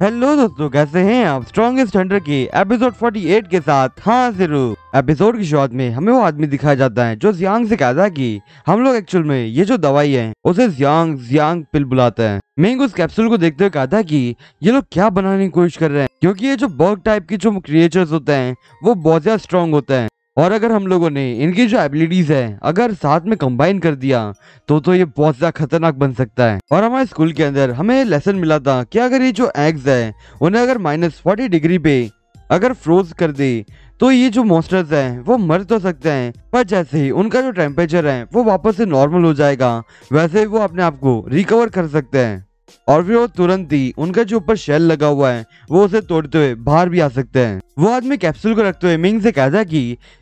hello दोस्तों कैसे हैं आप स्ट्रॉन्गेस्ट हंडर के एपिसोड 48 के साथ हाँ जरूर एपिसोड की शुरुआत में हमें वो आदमी दिखाया जाता है जो जियांग से कहता है कि हम लोग एक्चुअल में ये जो दवाई है उसे जियांग जियांग पिल बुलाता है मैं उस कैप्सूल को देखते हुए कहा था कि ये लोग क्या बनाने की कोशिश कर रहे हैं क्योंकि ये जो बर्ग टाइप के जो क्रिएचर्स होते हैं वो बहुत ज्यादा स्ट्रॉन्ग होते हैं और अगर हम लोगों ने इनकी जो एबिलिटीज है अगर साथ में कंबाइन कर दिया तो तो ये बहुत ज्यादा खतरनाक बन सकता है और हमारे स्कूल के अंदर हमें लेसन मिला था कि अगर ये जो एग्स है उन्हें अगर माइनस फोर्टी डिग्री पे अगर फ्रोज कर दे तो ये जो मॉन्स्टर्स हैं वो मर तो सकते हैं पर जैसे ही उनका जो टेम्परेचर है वो वापस से नॉर्मल हो जाएगा वैसे ही वो अपने आप को रिकवर कर सकते हैं और फिर वो तुरंत ही उनका जो ऊपर शेल लगा हुआ है वो उसे तोड़ते हुए बाहर भी आ सकते हैं वो आदमी कैप्सूल को रखते हुए मिंग से कहता है कि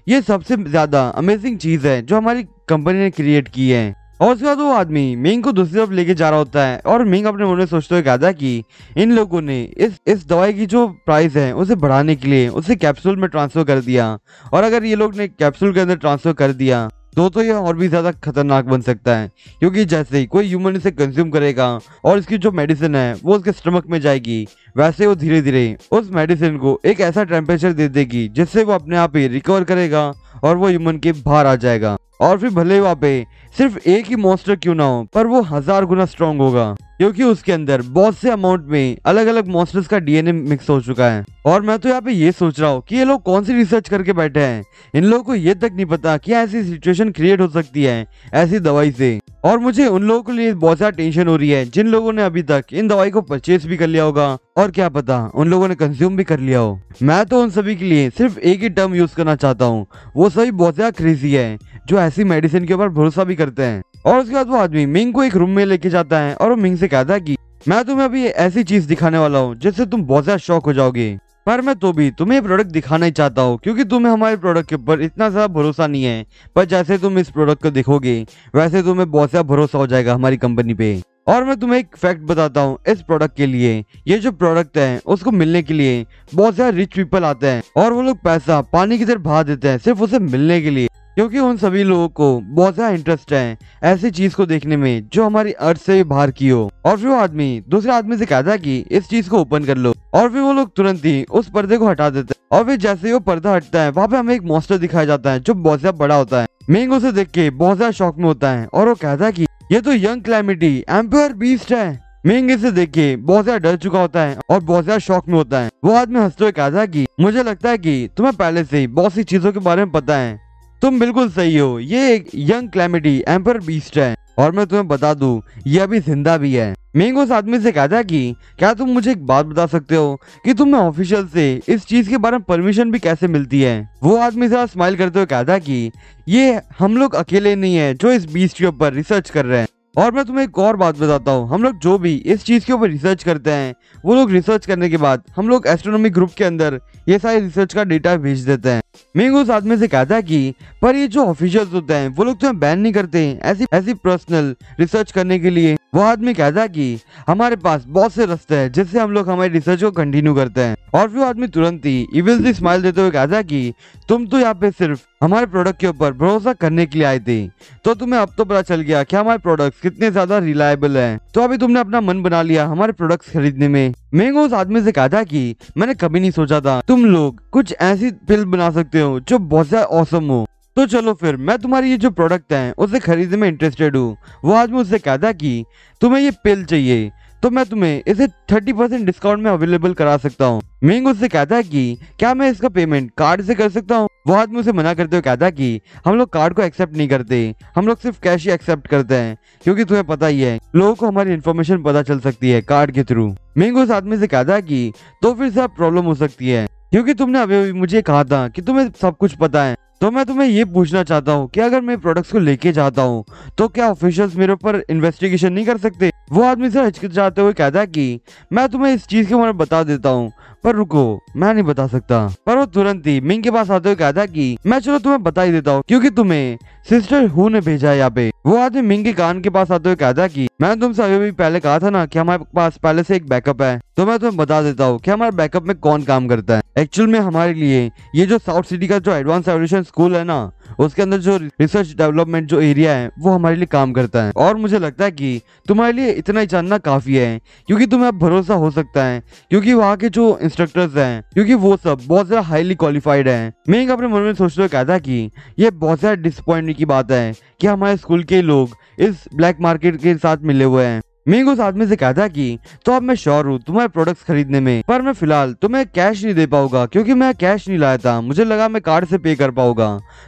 ये सबसे ज्यादा अमेजिंग चीज है जो हमारी कंपनी ने क्रिएट की है और उसके बाद वो आदमी मिंग को दूसरी तरफ लेके जा रहा होता है और मिंग अपने मन में सोचते हुए कहता है कि इन लोगों ने इस इस दवाई की जो प्राइस है उसे बढ़ाने के लिए उसे कैप्सूल में ट्रांसफर कर दिया और अगर ये लोग ने कैप्सूल के अंदर ट्रांसफर कर दिया दोस्तों तो यह और भी ज़्यादा खतरनाक बन सकता है क्योंकि जैसे ही कोई ह्यूमन इसे कंज्यूम करेगा और इसकी जो मेडिसिन है वो उसके स्टमक में जाएगी वैसे वो धीरे धीरे उस मेडिसिन को एक ऐसा टेम्परेचर दे देगी जिससे वो अपने आप ही रिकवर करेगा और वो ह्यूमन के बाहर आ जाएगा और फिर भले वहाँ पे सिर्फ एक ही मॉन्स्टर क्यों ना हो पर वो हजार गुना स्ट्रॉन्ग होगा क्योंकि उसके अंदर बहुत से अमाउंट में अलग अलग मॉन्स्टर्स का डीएनए मिक्स हो चुका है और मैं तो यहाँ पे ये सोच रहा हूँ कि ये लोग कौन सी रिसर्च करके बैठे हैं इन लोगों को ये तक नहीं पता कि ऐसी सिचुएशन क्रिएट हो सकती है ऐसी दवाई से और मुझे उन लोगों के लिए बहुत ज्यादा टेंशन हो रही है जिन लोगों ने अभी तक इन दवाई को परचेज भी कर लिया होगा और क्या पता उन लोगों ने कंज्यूम भी कर लिया हो मैं तो उन सभी के लिए सिर्फ एक ही टर्म यूज करना चाहता हूँ वो सभी बहुत ज्यादा क्रेजी है जो ऐसी मेडिसिन के ऊपर भरोसा भी करते हैं और उसके बाद वो आदमी मिंग को एक रूम में लेके जाता है और वो मिंग से कहता है कि मैं तुम्हें अभी ऐसी चीज दिखाने वाला हूँ जिससे तुम बहुत ज्यादा शौक हो जाओगे पर मैं तो भी तुम्हें ये प्रोडक्ट दिखाना ही चाहता हूँ क्योंकि तुम्हें हमारे प्रोडक्ट के ऊपर इतना ज़्यादा भरोसा नहीं है पर जैसे तुम इस प्रोडक्ट को देखोगे वैसे तुम्हें बहुत ज़्यादा भरोसा हो जाएगा हमारी कंपनी पे और मैं तुम्हें एक फैक्ट बताता हूँ इस प्रोडक्ट के लिए ये जो प्रोडक्ट है उसको मिलने के लिए बहुत ज़्यादा रिच पीपल आते हैं और वो लोग पैसा पानी की तरफ भा देते हैं सिर्फ उसे मिलने के लिए क्योंकि उन सभी लोगों को बहुत ज्यादा इंटरेस्ट है ऐसी चीज को देखने में जो हमारी अर्थ से बाहर की हो और फिर वो आदमी दूसरे आदमी से कहता है कि इस चीज को ओपन कर लो और फिर वो लोग तुरंत ही उस पर्दे को हटा देते हैं और फिर जैसे ही वो पर्दा हटता है वहाँ पे हमें एक मॉस्टर दिखाया जाता है जो बहुत ज्यादा बड़ा होता है मेंग उसे देख के बहुत ज्यादा शौक में होता है और वो कहता है की ये तो यंग क्लैमिटी एम्प्योर बीस्ट है मेंग इसे देख के बहुत ज्यादा डर चुका होता है और बहुत ज्यादा शौक में होता है वो आदमी हंसते हुए कहता है की मुझे लगता है की तुम्हें पहले से ही बहुत सी चीजों के बारे में पता है तुम बिल्कुल सही हो ये एक यंग क्लैमिटी एम्पर बीस्ट है और मैं तुम्हें बता दू ये अभी जिंदा भी है मेंग उस आदमी से कहता है कि क्या तुम मुझे एक बात बता सकते हो कि तुम्हें ऑफिशियल से इस चीज के बारे में परमिशन भी कैसे मिलती है वो आदमी जरा स्माइल करते हुए कहता है कि ये हम लोग अकेले नहीं है जो इस बीस्ट के ऊपर रिसर्च कर रहे हैं और मैं तुम्हें एक और बात बताता हूँ हम लोग जो भी इस चीज़ के ऊपर रिसर्च करते हैं वो लोग रिसर्च करने के बाद हम लोग एस्ट्रोनॉमी ग्रुप के अंदर ये सारे रिसर्च का डेटा भेज देते हैं मेंगो उस आदमी से कहता है कि पर ये जो ऑफिशियल्स होते हैं वो लोग तुम्हें बैन नहीं करते ऐसी ऐसी पर्सनल रिसर्च करने के लिए वो आदमी कहता है कि हमारे पास बहुत से रस्ते हैं जिससे हम लोग हमारे रिसर्च को कंटिन्यू करते हैं और फिर आदमी तुरंत ही इविल स्माइल देते हुए कहा था कि तुम तो यहाँ पे सिर्फ हमारे प्रोडक्ट के ऊपर भरोसा करने के लिए आए थे तो तुम्हें अब तो पता चल गया कि हमारे प्रोडक्ट्स कितने ज्यादा रिलायबल हैं तो अभी तुमने अपना मन बना लिया हमारे प्रोडक्ट्स खरीदने में मैंने उस आदमी से कहा था कि मैंने कभी नहीं सोचा था तुम लोग कुछ ऐसी फिल्म बना सकते हो जो बहुत ज्यादा औसम हो तो चलो फिर मैं तुम्हारी ये जो प्रोडक्ट है उसे खरीदने में इंटरेस्टेड हूँ वो आदमी उससे कहता कि तुम्हें ये पिल चाहिए तो मैं तुम्हें इसे 30 परसेंट डिस्काउंट में अवेलेबल करा सकता हूँ मिंग उससे कहता है कि क्या मैं इसका पेमेंट कार्ड से कर सकता हूँ वो आदमी उसे मना करते हुए कहता है कि हम लोग कार्ड को एक्सेप्ट नहीं करते हम लोग सिर्फ कैश ही एक्सेप्ट करते हैं क्योंकि तुम्हें पता ही है लोगों को हमारी इन्फॉर्मेशन पता चल सकती है कार्ड के थ्रू मिंग उस आदमी से कहता है की तो फिर सब प्रॉब्लम हो सकती है क्योंकि तुमने अभी मुझे कहा था कि तुम्हें सब कुछ पता है तो मैं तुम्हें ये पूछना चाहता हूँ कि अगर मैं प्रोडक्ट्स को लेके जाता हूँ तो क्या ऑफिशियल्स मेरे ऊपर इन्वेस्टिगेशन नहीं कर सकते वो आदमी से सर जाते हुए कहता है कि मैं तुम्हें इस चीज के बारे में बता देता हूँ पर रुको मैं नहीं बता सकता पर वो तुरंत ही मिंग के पास आते हुए कहता कि मैं चलो तुम्हें बता ही देता हूँ क्योंकि तुम्हें सिस्टर हु ने भेजा है यहाँ पे वो आदमी मिंग के कान के पास आते हुए कहता कि मैंने तुमसे अभी भी पहले कहा था ना कि हमारे पास पहले से एक बैकअप है तो मैं तुम्हें बता देता हूँ कि हमारे बैकअप में कौन काम करता है एक्चुअल में हमारे लिए ये जो साउथ सिटी का जो एडवांस एवोल्यूशन स्कूल है ना उसके अंदर जो रिसर्च डेवलपमेंट जो एरिया है वो हमारे लिए काम करता है और मुझे लगता है कि तुम्हारे लिए इतना ही जानना काफ़ी है क्योंकि तुम्हें अब भरोसा हो सकता है क्योंकि वहाँ के जो इंस्ट्रक्टर्स हैं क्योंकि वो सब बहुत ज़्यादा हाईली क्वालिफाइड हैं मैं एक अपने मन में सोचते हुए कहता कि ये बहुत ज़्यादा डिसअपॉइंटमेंट की बात है कि हमारे स्कूल के लोग इस ब्लैक मार्केट के साथ मिले हुए हैं मिंग उस आदमी से कहता कि तो अब मैं श्योर हूँ तुम्हारे प्रोडक्ट्स खरीदने में पर मैं फिलहाल तुम्हें कैश नहीं दे पाऊंगा क्योंकि मैं कैश नहीं लाया था मुझे लगा मैं कार्ड से पे कर पाऊंगा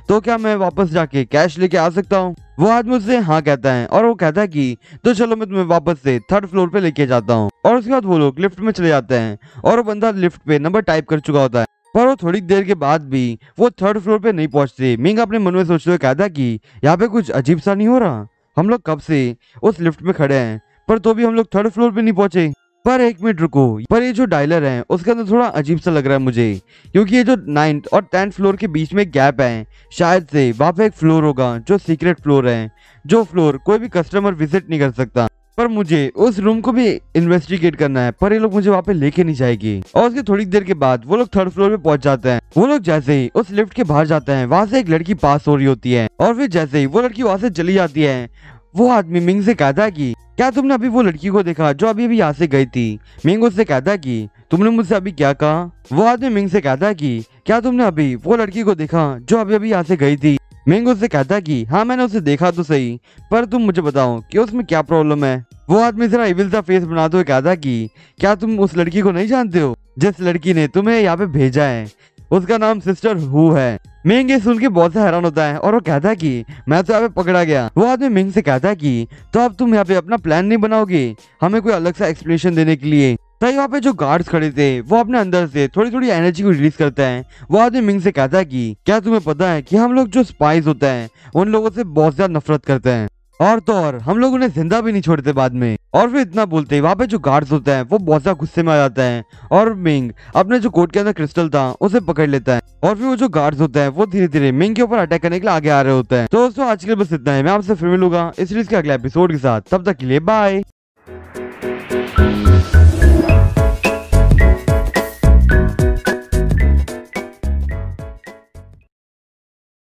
तो क्या मैं वापस जाके कैश लेके आ सकता हूँ वो आदमी उससे हाँ कहता है और वो कहता है कि तो चलो मैं तुम्हें वापस से थर्ड फ्लोर पे लेके जाता हूँ और उसके बाद वो लोग लिफ्ट में चले जाते हैं और वो बंदा लिफ्ट पे नंबर टाइप कर चुका होता है पर वो थोड़ी देर के बाद भी वो थर्ड फ्लोर पे नहीं पहुंचते मिंग अपने मन में सोचते हुए कहता कि यहाँ पे कुछ अजीब सा नहीं हो रहा हम लोग कब से उस लिफ्ट में खड़े हैं पर तो भी हम लोग थर्ड फ्लोर पे नहीं पहुंचे पर एक मिनट रुको पर ये जो डायलर है उसके अंदर थोड़ा अजीब सा लग रहा है मुझे क्योंकि ये जो नाइन्थ और टेंथ फ्लोर के बीच में गैप है शायद से वहाँ पे एक फ्लोर होगा जो सीक्रेट फ्लोर है जो फ्लोर कोई भी कस्टमर विजिट नहीं कर सकता पर मुझे उस रूम को भी इन्वेस्टिगेट करना है पर ये लोग मुझे वहाँ पे लेके नहीं जाएगी और उसके थोड़ी देर के बाद वो लोग थर्ड फ्लोर पे पहुंच जाते हैं वो लोग जैसे ही उस लिफ्ट के बाहर जाते हैं वहाँ से एक लड़की पास हो रही होती है और फिर जैसे ही वो लड़की वहाँ से चली जाती है वो आदमी मिंग से कहता है की क्या तुमने अभी वो लड़की को देखा जो अभी अभी यहाँ से गई थी मिंग उससे कहता कि तुमने मुझसे अभी क्या कहा वो आदमी मिंग से कहता कि क्या तुमने अभी वो लड़की को देखा जो अभी अभी यहाँ से गई थी मिंग उससे कहता कि हाँ मैंने उसे देखा तो सही पर तुम मुझे बताओ कि उसमें क्या प्रॉब्लम है वो आदमी जरा इविल सा फेस बनाते हुए कहता कि क्या तुम उस लड़की को नहीं जानते हो जिस लड़की ने तुम्हें यहाँ पे भेजा है उसका नाम सिस्टर हु है मिंग ये सुन के बहुत से हैरान होता है और वो कहता है कि मैं तो यहाँ पे पकड़ा गया वो आदमी मिंग से कहता है कि तो अब तुम यहाँ पे अपना प्लान नहीं बनाओगे हमें कोई अलग सा एक्सप्लेनेशन देने के लिए तभी तो वहाँ पे जो गार्ड्स खड़े थे वो अपने अंदर से थोड़ी थोड़ी एनर्जी को रिलीज करता है वो आदमी मिंग से कहता है कि क्या तुम्हें पता है कि हम लोग जो स्पाइस होता है उन लोगों से बहुत ज्यादा नफरत करते हैं और तो और हम लोग उन्हें जिंदा भी नहीं छोड़ते बाद में और फिर इतना बोलते हैं वहाँ पे जो गार्ड्स होते हैं वो बहुत ज्यादा गुस्से में आ जाते हैं और मिंग अपने जो कोट के अंदर क्रिस्टल था उसे पकड़ लेता है और फिर वो जो गार्ड्स होते हैं वो धीरे धीरे मिंग के ऊपर अटैक करने के लिए आगे आ रहे होते हैं तो दोस्तों आज के लिए बस इतना है मैं आपसे फिर मिलूंगा इस सीरीज के अगले एपिसोड के साथ तब तक के लिए बाय